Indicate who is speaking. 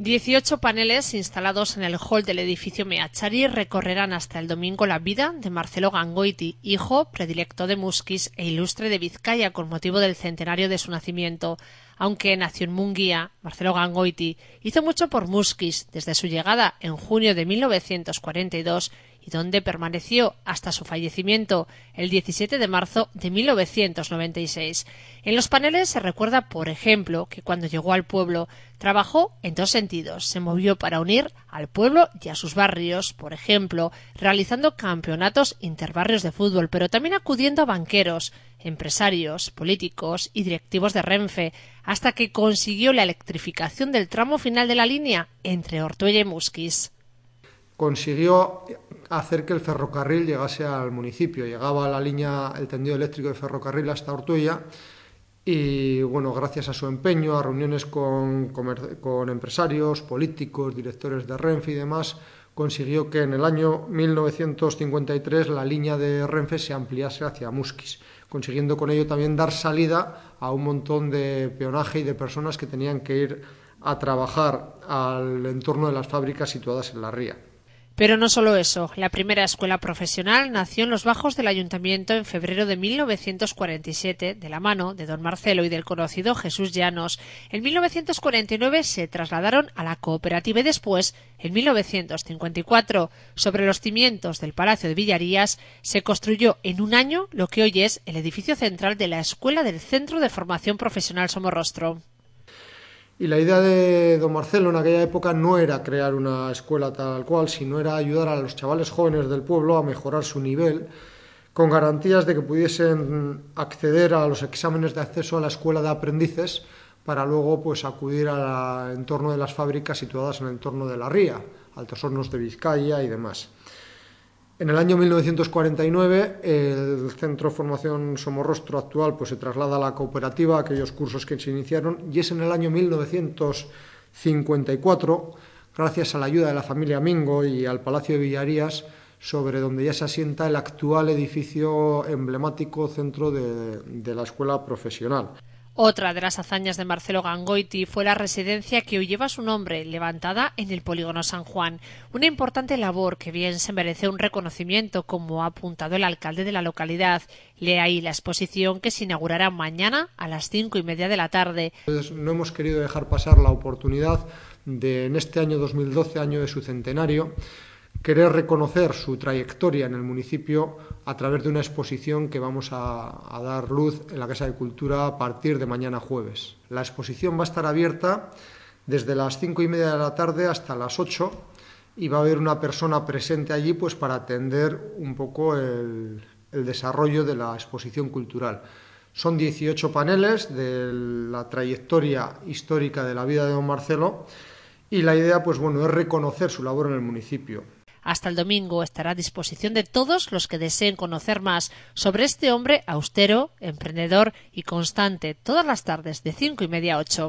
Speaker 1: 18 paneles instalados en el hall del edificio Meachari recorrerán hasta el domingo la vida de Marcelo Gangoiti, hijo predilecto de Musquis e ilustre de Vizcaya con motivo del centenario de su nacimiento. Aunque nació en Munguía, Marcelo Gangoiti hizo mucho por Musquis desde su llegada en junio de 1942 donde permaneció hasta su fallecimiento el 17 de marzo de 1996. En los paneles se recuerda, por ejemplo, que cuando llegó al pueblo trabajó en dos sentidos. Se movió para unir al pueblo y a sus barrios, por ejemplo, realizando campeonatos interbarrios de fútbol, pero también acudiendo a banqueros, empresarios, políticos y directivos de Renfe, hasta que consiguió la electrificación del tramo final de la línea entre Ortuella y Musquis.
Speaker 2: Consiguió hacer que el ferrocarril llegase al municipio. Llegaba la línea, el tendido eléctrico de ferrocarril hasta Ortuella y, bueno, gracias a su empeño, a reuniones con, con empresarios, políticos, directores de Renfe y demás, consiguió que en el año 1953 la línea de Renfe se ampliase hacia Musquis, consiguiendo con ello también dar salida a un montón de peonaje y de personas que tenían que ir a trabajar al entorno de las fábricas situadas en la ría.
Speaker 1: Pero no solo eso, la primera escuela profesional nació en los bajos del ayuntamiento en febrero de 1947, de la mano de don Marcelo y del conocido Jesús Llanos. En 1949 se trasladaron a la cooperativa y después, en 1954, sobre los cimientos del Palacio de Villarías, se construyó en un año lo que hoy es el edificio central de la Escuela del Centro de Formación Profesional Somorrostro.
Speaker 2: Y la idea de don Marcelo en aquella época no era crear una escuela tal cual, sino era ayudar a los chavales jóvenes del pueblo a mejorar su nivel con garantías de que pudiesen acceder a los exámenes de acceso a la escuela de aprendices para luego pues acudir al entorno de las fábricas situadas en el entorno de la ría, Altos Hornos de Vizcaya y demás. En el año 1949 el Centro de Formación Somorrostro actual pues, se traslada a la cooperativa, a aquellos cursos que se iniciaron, y es en el año 1954, gracias a la ayuda de la familia Mingo y al Palacio de Villarías, sobre donde ya se asienta el actual edificio emblemático centro de la escuela profesional.
Speaker 1: Otra de las hazañas de Marcelo Gangoiti fue la residencia que hoy lleva su nombre, levantada en el polígono San Juan. Una importante labor que bien se merece un reconocimiento, como ha apuntado el alcalde de la localidad. Lee ahí la exposición que se inaugurará mañana a las cinco y media de la tarde.
Speaker 2: no hemos querido dejar pasar la oportunidad de, en este año 2012, año de su centenario, querer reconocer su trayectoria en el municipio a través de una exposición que vamos a, dar luz en la Casa de Cultura a partir de mañana jueves. La exposición va a estar abierta desde las cinco y media de la tarde hasta las ocho y va a haber una persona presente allí pues, para atender un poco el, desarrollo de la exposición cultural. Son 18 paneles de la trayectoria histórica de la vida de don Marcelo y la idea pues, bueno, es reconocer su labor en el municipio
Speaker 1: hasta el domingo estará a disposición de todos los que deseen conocer más sobre este hombre austero, emprendedor y constante, todas las tardes de cinco y media a ocho.